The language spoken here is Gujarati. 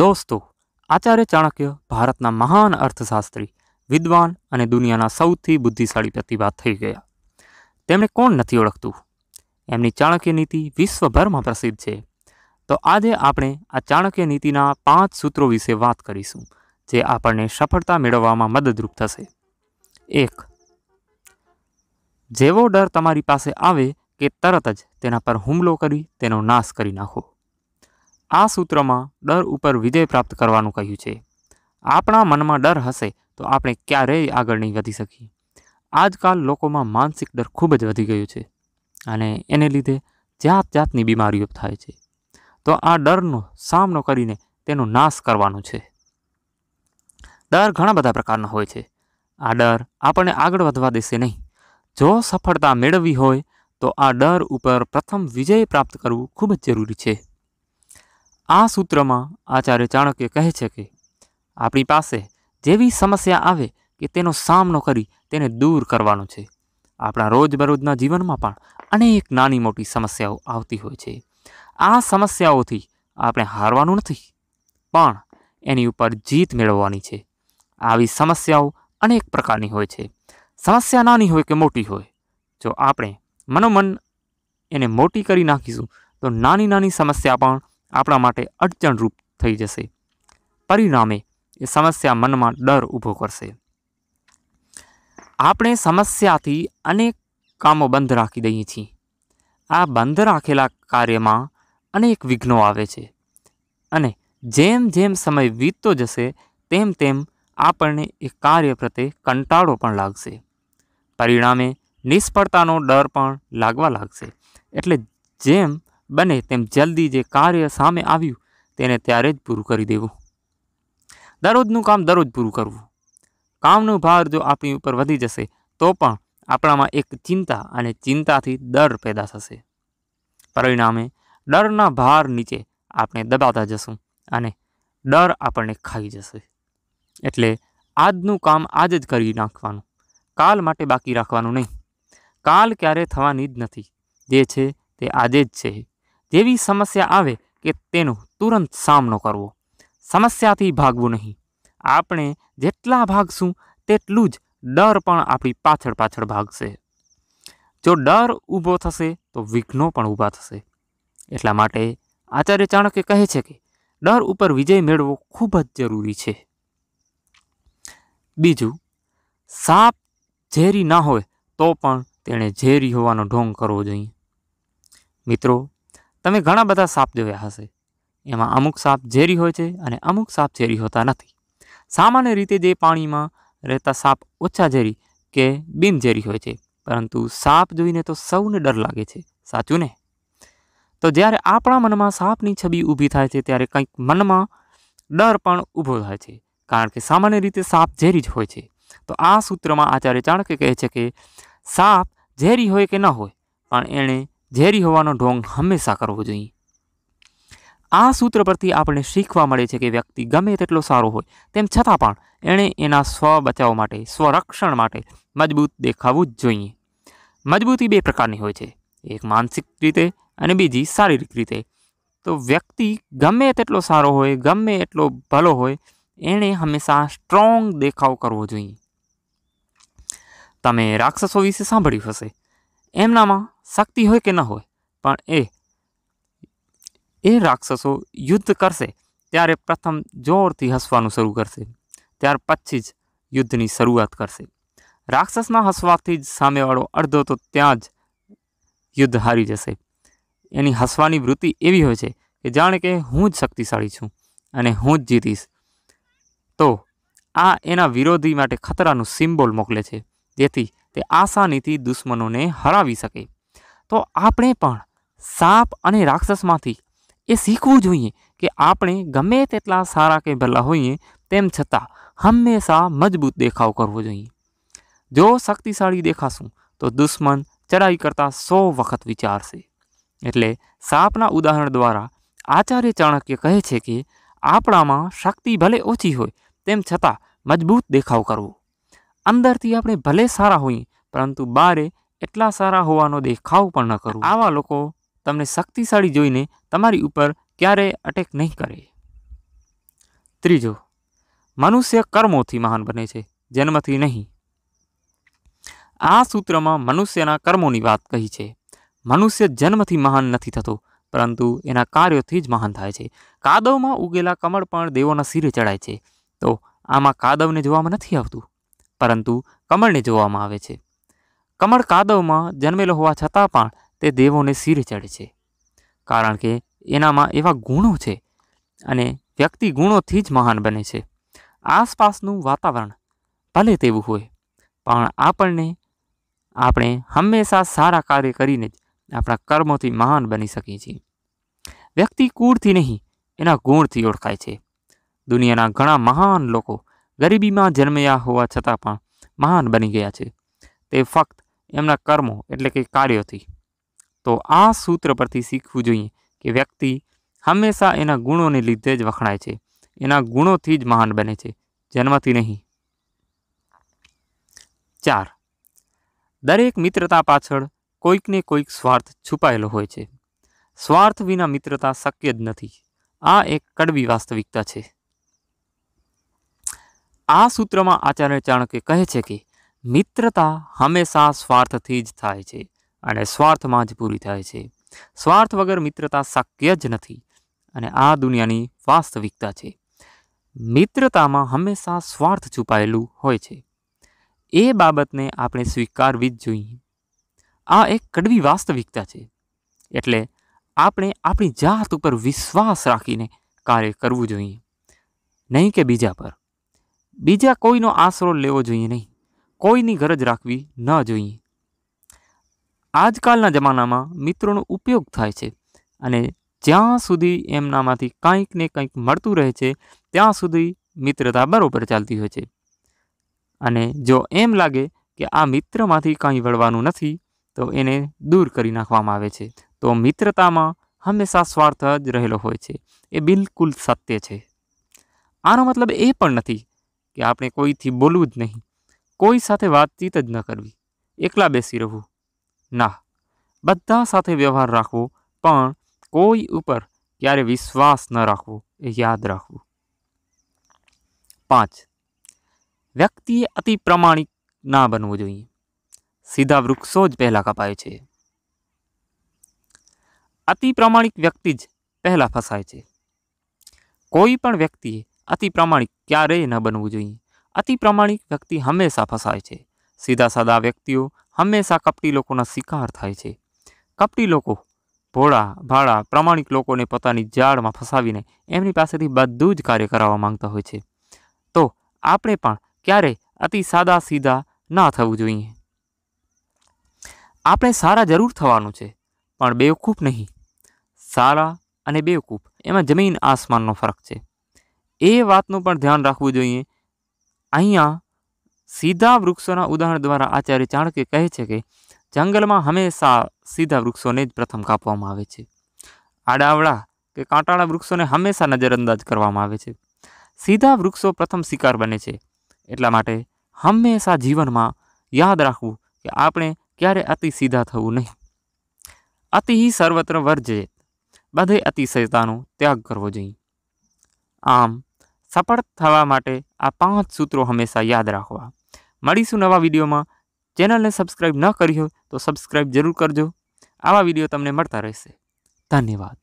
દોસ્તો આચાર્ય ચાણક્ય ભારતના મહાન અર્થશાસ્ત્રી વિદ્વાન અને દુનિયાના સૌથી બુદ્ધિશાળી પ્રતિભા થઈ ગયા તેમણે કોણ નથી ઓળખતું એમની ચાણક્ય નીતિ વિશ્વભરમાં પ્રસિદ્ધ છે તો આજે આપણે આ ચાણક્ય નીતિના પાંચ સૂત્રો વિશે વાત કરીશું જે આપણને સફળતા મેળવવામાં મદદરૂપ થશે એક જેવો ડર તમારી પાસે આવે કે તરત જ તેના પર હુમલો કરી તેનો નાશ કરી નાખો આ સૂત્રમાં ડર ઉપર વિજય પ્રાપ્ત કરવાનું કહ્યું છે આપણા મનમાં ડર હશે તો આપણે ક્યારેય આગળ નહીં વધી શકીએ આજકાલ લોકોમાં માનસિક ડર ખૂબ જ વધી ગયો છે અને એને લીધે જાત જાતની બીમારીઓ થાય છે તો આ ડરનો સામનો કરીને તેનો નાશ કરવાનો છે ડર ઘણા બધા પ્રકારના હોય છે આ ડર આપણને આગળ વધવા દેશે નહીં જો સફળતા મેળવવી હોય તો આ ડર ઉપર પ્રથમ વિજય પ્રાપ્ત કરવું ખૂબ જ જરૂરી છે આ સૂત્રમાં આચાર્ય ચાણક્ય કહે છે કે આપણી પાસે જેવી સમસ્યા આવે કે તેનો સામનો કરી તેને દૂર કરવાનો છે આપણા રોજબરોજના જીવનમાં પણ અનેક નાની મોટી સમસ્યાઓ આવતી હોય છે આ સમસ્યાઓથી આપણે હારવાનું નથી પણ એની ઉપર જીત મેળવવાની છે આવી સમસ્યાઓ અનેક પ્રકારની હોય છે સમસ્યા નાની હોય કે મોટી હોય જો આપણે મનોમન એને મોટી કરી નાખીશું તો નાની નાની સમસ્યા પણ આપણા માટે અડચણરૂપ થઈ જશે પરિણામે એ સમસ્યા મનમાં ડર ઊભો કરશે આપણે સમસ્યાથી અનેક કામો બંધ રાખી દઈએ છીએ આ બંધ રાખેલા કાર્યમાં અનેક વિઘ્નો આવે છે અને જેમ જેમ સમય વીતતો જશે તેમ તેમ આપણને એ કાર્ય પ્રત્યે કંટાળો પણ લાગશે પરિણામે નિષ્ફળતાનો ડર પણ લાગવા લાગશે એટલે જેમ બને તેમ જલ્દી જે કાર્ય સામે આવ્યું તેને ત્યારે જ પૂરું કરી દેવું દરરોજનું કામ દરરોજ પૂરું કરવું કામનો ભાર જો આપણી ઉપર વધી જશે તો પણ આપણામાં એક ચિંતા અને ચિંતાથી ડર પેદા થશે પરિણામે ડરના ભાર નીચે આપણે દબાતા જશું અને ડર આપણને ખાઈ જશે એટલે આજનું કામ આજ જ કરી નાખવાનું કાલ માટે બાકી રાખવાનું નહીં કાલ ક્યારે થવાની જ નથી જે છે તે આજે જ છે જેવી સમસ્યા આવે કે તેનો તુરંત સામનો કરવો સમસ્યાથી ભાગવું નહીં આપણે જેટલા ભાગશું તેટલું જ ડર પણ આપણી પાછળ પાછળ ભાગશે જો ડર ઊભો થશે તો વિઘ્નો પણ ઊભા થશે એટલા માટે આચાર્ય ચાણક્ય કહે છે કે ડર ઉપર વિજય મેળવવો ખૂબ જ જરૂરી છે બીજું સાપ ઝેરી ના હોય તો પણ તેણે ઝેરી હોવાનો ઢોંગ કરવો જોઈએ મિત્રો તમે ઘણા બધા સાપ જોયા હશે એમાં અમુક સાપ ઝેરી હોય છે અને અમુક સાપ ઝેરી હોતા નથી સામાન્ય રીતે જે પાણીમાં રહેતા સાપ ઓછા ઝેરી કે બિનઝેરી હોય છે પરંતુ સાપ જોઈને તો સૌને ડર લાગે છે સાચું ને તો જ્યારે આપણા મનમાં સાપની છબી ઊભી થાય છે ત્યારે કંઈક મનમાં ડર પણ ઊભો થાય છે કારણ કે સામાન્ય રીતે સાપ ઝેરી જ હોય છે તો આ સૂત્રમાં આચાર્ય ચાણક્ય કહે છે કે સાપ ઝેરી હોય કે ન હોય પણ એણે ઝેરી હોવાનો ઢોંગ હંમેશા કરવો જોઈએ આ સૂત્ર પરથી આપણે શીખવા મળે છે કે વ્યક્તિ ગમે તેટલો સારો હોય તેમ છતાં પણ એણે એના સ્વ બચાવ માટે સ્વરક્ષણ માટે મજબૂત દેખાવું જ જોઈએ મજબૂતી બે પ્રકારની હોય છે એક માનસિક રીતે અને બીજી શારીરિક રીતે તો વ્યક્તિ ગમે તેટલો સારો હોય ગમે એટલો ભલો હોય એણે હંમેશા સ્ટ્રોંગ દેખાવ કરવો જોઈએ તમે રાક્ષસો વિશે સાંભળ્યું હશે એમનામાં શક્તિ હોય કે ન હોય પણ એ એ રાક્ષસો યુદ્ધ કરસે ત્યારે પ્રથમ જોરથી હસવાનું શરૂ કરસે ત્યાર પછી જ યુદ્ધની શરૂઆત કરસે રાક્ષસના હસવાથી જ સામેવાળો અર્ધો તો ત્યાં જ યુદ્ધ હારી જશે એની હસવાની વૃત્તિ એવી હોય છે કે જાણે કે હું જ શક્તિશાળી છું અને હું જ જીતીશ તો આ એના વિરોધી માટે ખતરાનું સિમ્બોલ મોકલે છે જેથી તે આસાનીથી દુશ્મનોને હરાવી શકે તો આપણે પણ સાપ અને રાક્ષસમાંથી એ શીખવું જોઈએ કે આપણે ગમે તેટલા સારા કે ભલા હોઈએ તેમ છતાં હંમેશા મજબૂત દેખાવ કરવો જોઈએ જો શક્તિશાળી દેખાશું તો દુશ્મન ચડાઈ કરતાં સો વખત વિચારશે એટલે સાપના ઉદાહરણ દ્વારા આચાર્ય ચાણક્ય કહે છે કે આપણામાં શક્તિ ભલે ઓછી હોય તેમ છતાં મજબૂત દેખાવ કરવો અંદરથી આપણે ભલે સારા હોઈએ પરંતુ બારે એટલા સારા હોવાનો દેખાવ પણ ન કરો આવા લોકો તમને શક્તિશાળી જોઈને તમારી ઉપર ક્યારેય અટેક નહીં કરે ત્રીજો મનુષ્ય કર્મોથી મહાન બને છે જન્મથી નહીં આ સૂત્રમાં મનુષ્યના કર્મોની વાત કહી છે મનુષ્ય જન્મથી મહાન નથી થતો પરંતુ એના કાર્યોથી જ મહાન થાય છે કાદવમાં ઉગેલા કમળ પણ દેવોના શિરે ચડાય છે તો આમાં કાદવને જોવામાં નથી આવતું પરંતુ કમળને જોવામાં આવે છે કમળ કાદવમાં જન્મેલો હોવા છતાં પણ તે દેવોને શિર ચડે છે કારણ કે એનામાં એવા ગુણો છે અને વ્યક્તિ ગુણોથી જ મહાન બને છે આસપાસનું વાતાવરણ ભલે તેવું હોય પણ આપણને આપણે હંમેશા સારા કાર્ય કરીને જ આપણા કર્મોથી મહાન બની શકીએ છીએ વ્યક્તિ કુળથી નહીં એના ગુણથી ઓળખાય છે દુનિયાના ઘણા મહાન લોકો ગરીબીમાં જન્મ્યા હોવા છતાં પણ મહાન બની ગયા છે તે ફક્ત એમના કર્મો એટલે કે કાર્યોથી તો આ સૂત્ર પરથી શીખવું જોઈએ કે વ્યક્તિ હંમેશા એના ગુણોને લીધે જ વખણાય છે એના ગુણોથી જ મહાન બને છે જન્મથી નહીં ચાર દરેક મિત્રતા પાછળ કોઈકને કોઈક સ્વાર્થ છુપાયેલો હોય છે સ્વાર્થ વિના મિત્રતા શક્ય જ નથી આ એક કડવી વાસ્તવિકતા છે આ સૂત્રમાં આચાર્ય ચાણકે કહે છે કે મિત્રતા હંમેશા સ્વાર્થથી જ થાય છે અને સ્વાર્થમાં જ પૂરી થાય છે સ્વાર્થ વગર મિત્રતા શક્ય જ નથી અને આ દુનિયાની વાસ્તવિકતા છે મિત્રતામાં હંમેશા સ્વાર્થ છુપાયેલું હોય છે એ બાબતને આપણે સ્વીકારવી જ જોઈએ આ એક કડવી વાસ્તવિકતા છે એટલે આપણે આપણી જાત ઉપર વિશ્વાસ રાખીને કાર્ય કરવું જોઈએ નહીં કે બીજા પર બીજા કોઈનો આશરો લેવો જોઈએ નહીં કોઈની ગરજ રાખવી ન જોઈએ આજકાલના જમાનામાં મિત્રોનો ઉપયોગ થાય છે અને જ્યાં સુધી એમનામાંથી કંઈક ને કંઈક મળતું રહે છે ત્યાં સુધી મિત્રતા બરાબર ચાલતી હોય છે અને જો એમ લાગે કે આ મિત્રમાંથી કંઈ વળવાનું નથી તો એને દૂર કરી નાખવામાં આવે છે તો મિત્રતામાં હંમેશા સ્વાર્થ જ રહેલો હોય છે એ બિલકુલ સત્ય છે આનો મતલબ એ પણ નથી કે આપણે કોઈથી બોલવું જ નહીં કોઈ સાથે વાતચીત જ ન કરવી એકલા બેસી રહેવું ના બધા સાથે વ્યવહાર રાખવો પણ કોઈ ઉપર ક્યારે વિશ્વાસ ન રાખવો એ યાદ રાખવું પાંચ વ્યક્તિએ અતિ પ્રમાણિક ના બનવું જોઈએ સીધા વૃક્ષો જ પહેલાં કપાય છે અતિ પ્રમાણિક વ્યક્તિ જ પહેલાં ફસાય છે કોઈ પણ વ્યક્તિએ અતિ પ્રમાણિક ક્યારેય ન બનવું જોઈએ અતિ પ્રમાણિક વ્યક્તિ હંમેશા ફસાય છે સીધા સાદા વ્યક્તિઓ હંમેશા કપટી લોકોના શિકાર થાય છે કપટી લોકો ભોળા ભાળા પ્રમાણિક લોકોને પોતાની જાળમાં ફસાવીને એમની પાસેથી બધું જ કાર્ય કરાવવા માંગતા હોય છે તો આપણે પણ ક્યારે અતિ સાદા સીધા ના થવું જોઈએ આપણે સારા જરૂર થવાનું છે પણ બેવકૂફ નહીં સારા અને બેવકૂફ એમાં જમીન આસમાનનો ફરક છે એ વાતનું પણ ધ્યાન રાખવું જોઈએ અહીંયા સીધા વૃક્ષોના ઉદાહરણ દ્વારા આચાર્ય ચાણક્ય કહે છે કે જંગલમાં હંમેશા સીધા વૃક્ષોને જ પ્રથમ કાપવામાં આવે છે આડાવળા કે કાંટાળા વૃક્ષોને હંમેશા નજરઅંદાજ કરવામાં આવે છે સીધા વૃક્ષો પ્રથમ શિકાર બને છે એટલા માટે હંમેશા જીવનમાં યાદ રાખવું કે આપણે ક્યારે અતિ સીધા થવું નહીં અતિ સર્વત્ર વર્જે બધે અતિશયતાનો ત્યાગ કરવો જોઈએ આમ સફળ થવા માટે આ પાંચ સૂત્રો હંમેશા યાદ રાખવા મળીશું નવા વિડીયોમાં ચેનલને સબસ્ક્રાઈબ ન કરી હોય તો સબસ્ક્રાઈબ જરૂર કરજો આવા વિડીયો તમને મળતા રહેશે ધન્યવાદ